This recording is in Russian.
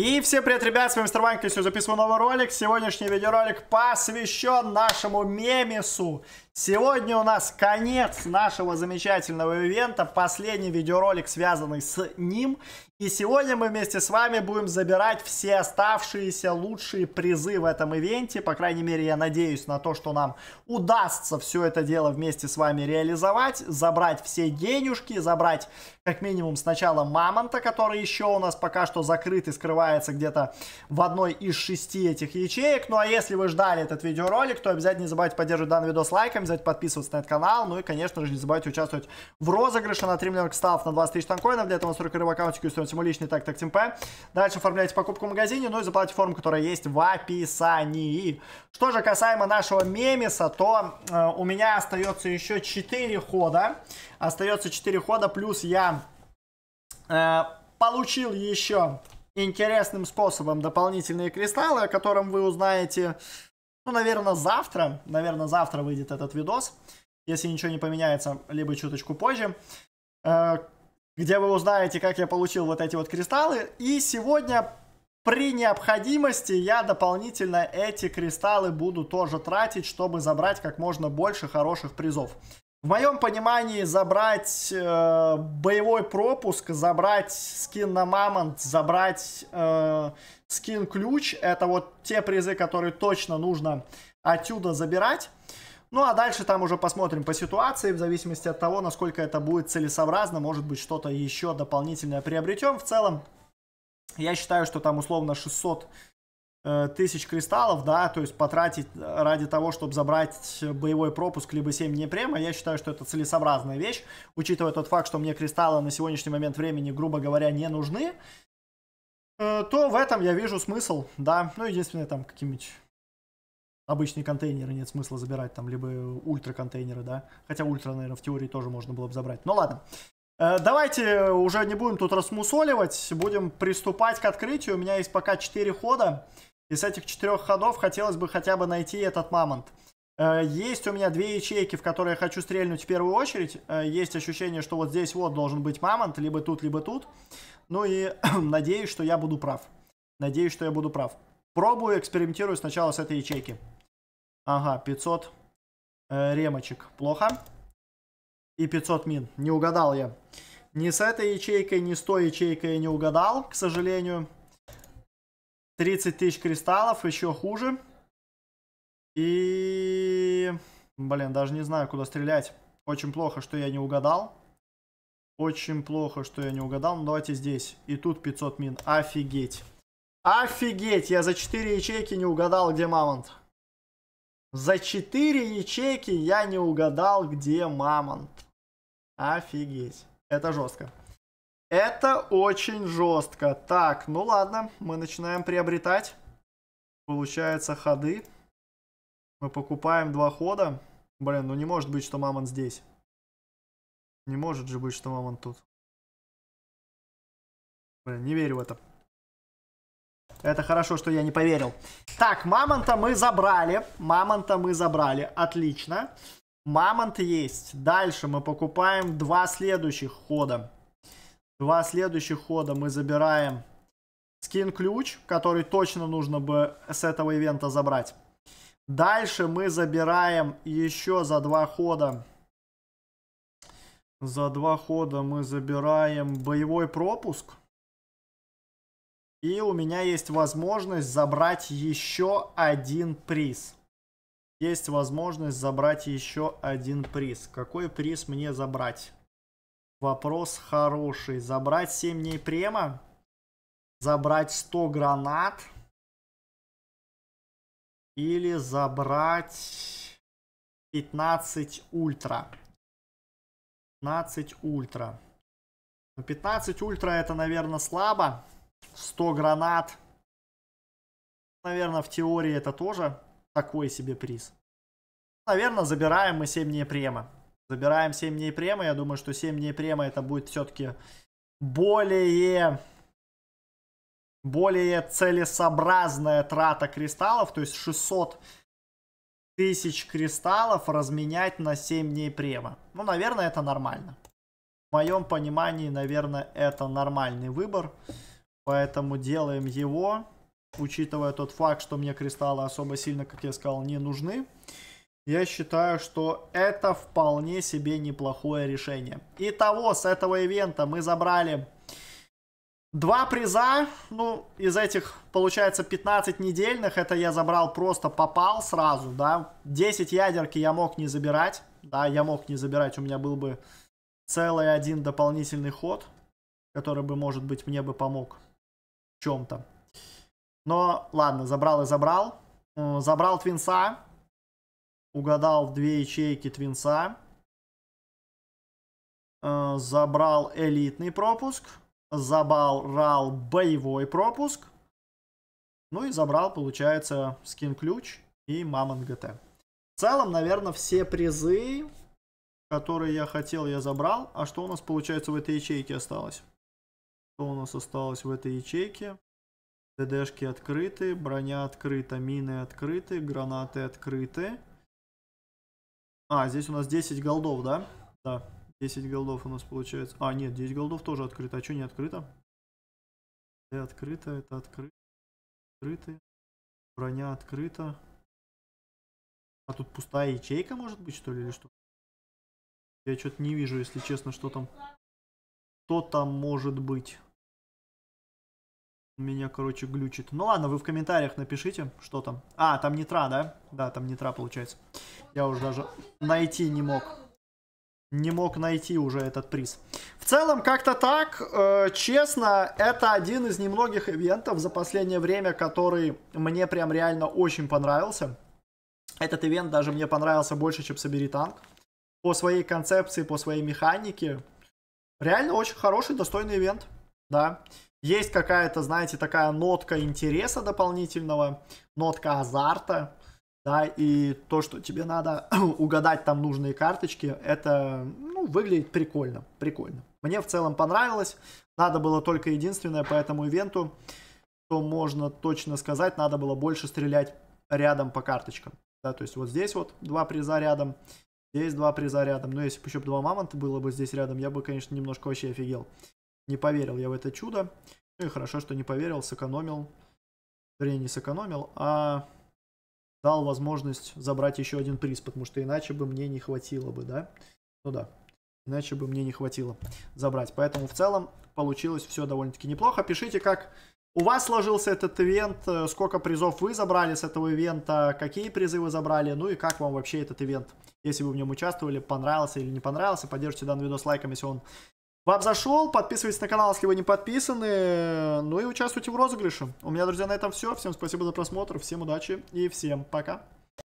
И всем привет, ребят, с вами Мистер Ванька, сегодня записываю новый ролик. Сегодняшний видеоролик посвящен нашему мемесу. Сегодня у нас конец нашего замечательного ивента, последний видеоролик, связанный с ним. И сегодня мы вместе с вами будем забирать все оставшиеся лучшие призы в этом ивенте. По крайней мере, я надеюсь на то, что нам удастся все это дело вместе с вами реализовать. Забрать все денежки, забрать как минимум сначала мамонта, который еще у нас пока что закрыт и скрывается где-то в одной из шести этих ячеек. Ну а если вы ждали этот видеоролик, то обязательно не забывайте поддерживать данный видос лайком обязательно подписываться на этот канал. Ну и, конечно же, не забывайте участвовать в розыгрыше на 3 миллиона став на 20 тысяч танкоинов. Для этого настройка рыба аккаунтики устроите ему личный так так ТМП. Дальше оформляйте покупку в магазине, ну и заплатите форму, которая есть в описании. Что же касаемо нашего мемиса, то э, у меня остается еще 4 хода. Остается 4 хода, плюс я э, получил еще интересным способом дополнительные кристаллы, о котором вы узнаете ну, наверное, завтра, наверное, завтра выйдет этот видос, если ничего не поменяется, либо чуточку позже, э, где вы узнаете, как я получил вот эти вот кристаллы. И сегодня при необходимости я дополнительно эти кристаллы буду тоже тратить, чтобы забрать как можно больше хороших призов. В моем понимании забрать э, боевой пропуск, забрать скин на мамонт, забрать э, скин ключ, это вот те призы, которые точно нужно отсюда забирать. Ну а дальше там уже посмотрим по ситуации, в зависимости от того, насколько это будет целесообразно, может быть что-то еще дополнительное приобретем. В целом, я считаю, что там условно 600 Э, тысяч кристаллов, да, то есть потратить э, ради того, чтобы забрать боевой пропуск либо 7 дней према, я считаю, что это целесообразная вещь, учитывая тот факт, что мне кристаллы на сегодняшний момент времени, грубо говоря, не нужны, э, то в этом я вижу смысл, да, ну, единственное, там, какие-нибудь обычные контейнеры нет смысла забирать, там, либо ультра контейнеры, да, хотя ультра, наверное, в теории тоже можно было бы забрать, ну, ладно. Э, давайте уже не будем тут расмусоливать, будем приступать к открытию. У меня есть пока 4 хода. Из этих четырех ходов хотелось бы хотя бы найти этот мамонт. Э, есть у меня две ячейки, в которые я хочу стрельнуть в первую очередь. Э, есть ощущение, что вот здесь вот должен быть мамонт, либо тут, либо тут. Ну и надеюсь, что я буду прав. Надеюсь, что я буду прав. Пробую, экспериментирую сначала с этой ячейки. Ага, 500 ремочек. Плохо и 500 мин. Не угадал я. Ни с этой ячейкой, ни с той ячейкой я не угадал, к сожалению. 30 тысяч кристаллов, еще хуже. И... Блин, даже не знаю, куда стрелять. Очень плохо, что я не угадал. Очень плохо, что я не угадал. Но ну, давайте здесь. И тут 500 мин. Офигеть. Офигеть, я за 4 ячейки не угадал, где мамонт. За 4 ячейки я не угадал, где мамонт. Офигеть. Это жестко. Это очень жестко. Так, ну ладно, мы начинаем приобретать. Получается ходы. Мы покупаем два хода. Блин, ну не может быть, что мамон здесь. Не может же быть, что мамон тут. Блин, не верю в это. Это хорошо, что я не поверил. Так, мамонта мы забрали. Мамонта мы забрали. Отлично. Мамонт есть. Дальше мы покупаем два следующих хода. Два следующих хода мы забираем скин-ключ, который точно нужно бы с этого ивента забрать. Дальше мы забираем еще за два хода. За два хода мы забираем боевой пропуск. И у меня есть возможность забрать еще один приз есть возможность забрать еще один приз. Какой приз мне забрать? Вопрос хороший. Забрать 7 дней према? Забрать 100 гранат? Или забрать 15 ультра? 15 ультра. 15 ну, ультра это, наверное, слабо. 100 гранат. Наверное, в теории это тоже такой себе приз. Наверное, забираем мы 7 дней према. Забираем 7 дней према. Я думаю, что 7 дней према это будет все-таки более более целесообразная трата кристаллов, то есть 600 тысяч кристаллов разменять на 7 дней према. Ну, наверное, это нормально. В моем понимании, наверное, это нормальный выбор, поэтому делаем его учитывая тот факт, что мне кристаллы особо сильно, как я сказал, не нужны, я считаю, что это вполне себе неплохое решение. Итого, с этого ивента мы забрали Два приза, ну, из этих, получается, 15 недельных, это я забрал просто попал сразу, да. 10 ядерки я мог не забирать, да, я мог не забирать, у меня был бы целый один дополнительный ход, который бы, может быть, мне бы помог в чем-то. Но ладно, забрал и забрал. Э, забрал Твинса. Угадал в две ячейки Твинса. Э, забрал элитный пропуск. Забрал боевой пропуск. Ну и забрал, получается, скин-ключ и Мамон ГТ. В целом, наверное, все призы, которые я хотел, я забрал. А что у нас, получается, в этой ячейке осталось? Что у нас осталось в этой ячейке? ДДшки открыты, броня открыта, мины открыты, гранаты открыты. А, здесь у нас 10 голдов, да? Да, 10 голдов у нас получается. А, нет, 10 голдов тоже открыто. А что не открыто? Это открыто, это открыто. Открыты. Броня открыта. А тут пустая ячейка, может быть, что ли, или что? Я что-то не вижу, если честно, что там... Что там может быть? Меня, короче, глючит. Ну ладно, вы в комментариях напишите, что там. А, там нитра, да? Да, там нитра получается. Я уже даже найти не мог. Не мог найти уже этот приз. В целом, как-то так. Э, честно, это один из немногих ивентов за последнее время, который мне прям реально очень понравился. Этот ивент даже мне понравился больше, чем «Собери танк». По своей концепции, по своей механике. Реально очень хороший, достойный ивент. Да. Есть какая-то, знаете, такая нотка интереса дополнительного, нотка азарта, да, и то, что тебе надо угадать там нужные карточки, это, ну, выглядит прикольно, прикольно. Мне в целом понравилось, надо было только единственное по этому ивенту, что можно точно сказать, надо было больше стрелять рядом по карточкам, да, то есть вот здесь вот два приза рядом, здесь два приза рядом, но ну, если бы еще два мамонта было бы здесь рядом, я бы, конечно, немножко вообще офигел. Не поверил я в это чудо. Ну и хорошо, что не поверил, сэкономил. Вернее, не сэкономил, а дал возможность забрать еще один приз, потому что иначе бы мне не хватило бы, да? Ну да, иначе бы мне не хватило забрать. Поэтому в целом получилось все довольно-таки неплохо. Пишите, как у вас сложился этот ивент, э, сколько призов вы забрали с этого ивента, какие призы вы забрали, ну и как вам вообще этот ивент, если вы в нем участвовали, понравился или не понравился. Поддержите данный видос лайком, если он вам зашел, подписывайтесь на канал, если вы не подписаны, ну и участвуйте в розыгрыше. У меня, друзья, на этом все. Всем спасибо за просмотр, всем удачи и всем пока.